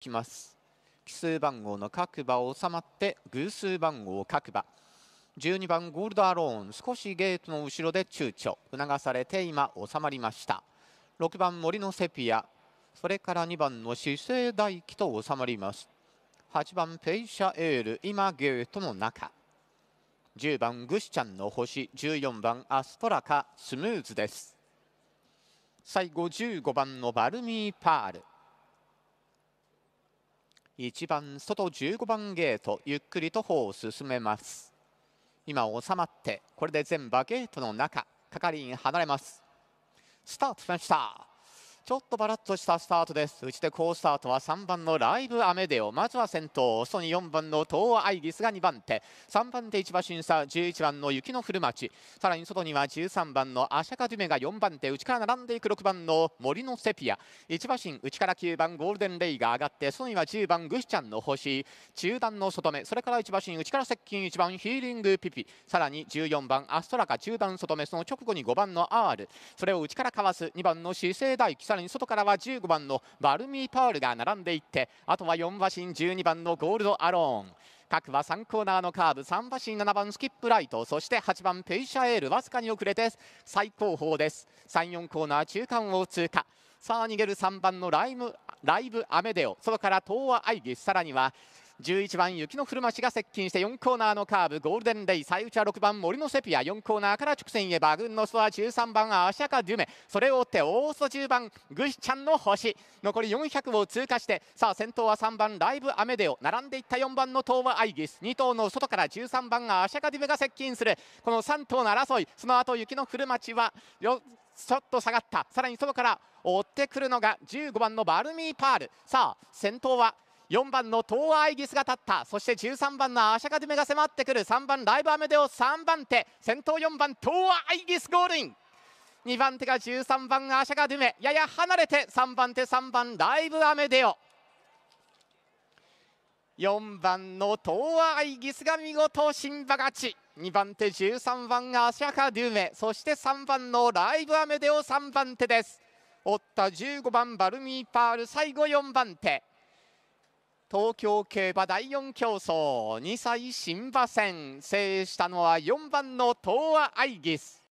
きます奇数番号の各場を収まって偶数番号各場12番ゴールドアローン少しゲートの後ろで躊躇促されて今収まりました6番森のセピアそれから2番の資生大輝と収まります8番ペイシャエール今ゲートの中10番グシちゃんの星14番アストラカスムーズです最後15番のバルミーパール1番外15番ゲートゆっくりと歩を進めます今収まってこれで全場ゲートの中係員離れますスタートしましたちょっとバラッとしたスタートです打ち手好スタートは3番のライブアメデオまずは先頭ニに4番の東亜アイギスが2番手3番手市馬審査11番の雪の降る町さらに外には13番のアシャカ・デュメが4番手内から並んでいく6番の森のセピア市馬審内から9番ゴールデンレイが上がってニには10番グシちゃんの星中段の外目それから市馬審内から接近1番ヒーリングピピさらに14番アストラカ中段外目その直後に5番の R それを内からかわす2番の姿勢大輝さらにに外からは15番のバルミーパールが並んでいってあとは4馬身12番のゴールドアローン各は3コーナーのカーブ3馬身7番スキップライトそして8番ペイシャエールわずかに遅れて最後方です34コーナー中間を通過さあ逃げる3番のライムライブアメデオ外から東亜アイギスさらには11番雪の古町が接近して4コーナーのカーブゴールデンレイ最内は6番森のセピア4コーナーから直線へ馬群のスは13番アシャカ・デュメそれを追って大外10番グシちゃんの星残り400を通過してさあ先頭は3番ライブアメデオ並んでいった4番のトウマ・アイギス2頭の外から13番アシャカ・デュメが接近するこの3頭の争いその後雪の古町はよちょっと下がったさらに外から追ってくるのが15番のバルミーパールさあ先頭は4番の東亜イギスが立ったそして13番のアシャカドゥメが迫ってくる3番ライブアメデオ3番手先頭4番東亜イギスゴールイン2番手が13番アシャカドゥメやや離れて3番手3番ライブアメデオ4番の東亜イギスが見事新馬勝ち2番手13番アシャカドゥメそして3番のライブアメデオ3番手です追った15番バルミーパール最後4番手東京競馬第4競争2歳新馬戦制したのは4番の東亜アイギス